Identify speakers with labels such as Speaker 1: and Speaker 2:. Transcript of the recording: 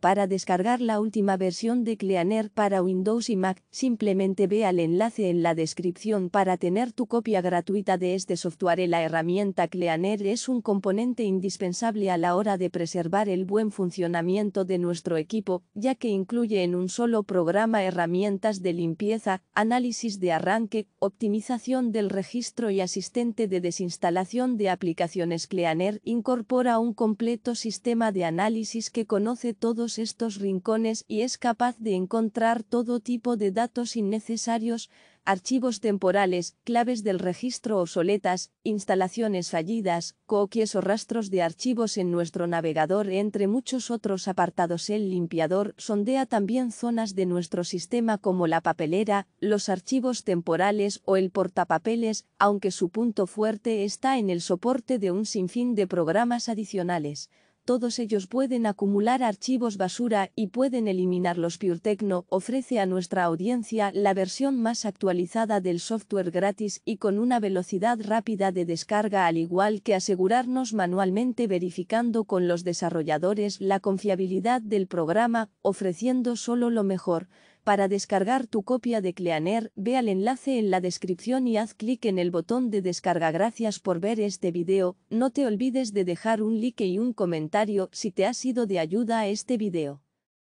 Speaker 1: Para descargar la última versión de Cleaner para Windows y Mac, simplemente ve al enlace en la descripción para tener tu copia gratuita de este software. La herramienta Cleaner es un componente indispensable a la hora de preservar el buen funcionamiento de nuestro equipo, ya que incluye en un solo programa herramientas de limpieza, análisis de arranque, optimización del registro y asistente de desinstalación de aplicaciones. Cleaner incorpora un completo sistema de análisis que conoce todos estos rincones y es capaz de encontrar todo tipo de datos innecesarios, archivos temporales, claves del registro obsoletas, instalaciones fallidas, coquies o rastros de archivos en nuestro navegador, entre muchos otros apartados. El limpiador sondea también zonas de nuestro sistema como la papelera, los archivos temporales o el portapapeles, aunque su punto fuerte está en el soporte de un sinfín de programas adicionales todos ellos pueden acumular archivos basura y pueden eliminarlos. PureTechno ofrece a nuestra audiencia la versión más actualizada del software gratis y con una velocidad rápida de descarga al igual que asegurarnos manualmente verificando con los desarrolladores la confiabilidad del programa, ofreciendo solo lo mejor. Para descargar tu copia de Cleaner, ve al enlace en la descripción y haz clic en el botón de descarga. Gracias por ver este video, no te olvides de dejar un like y un comentario si te ha sido de ayuda a este video.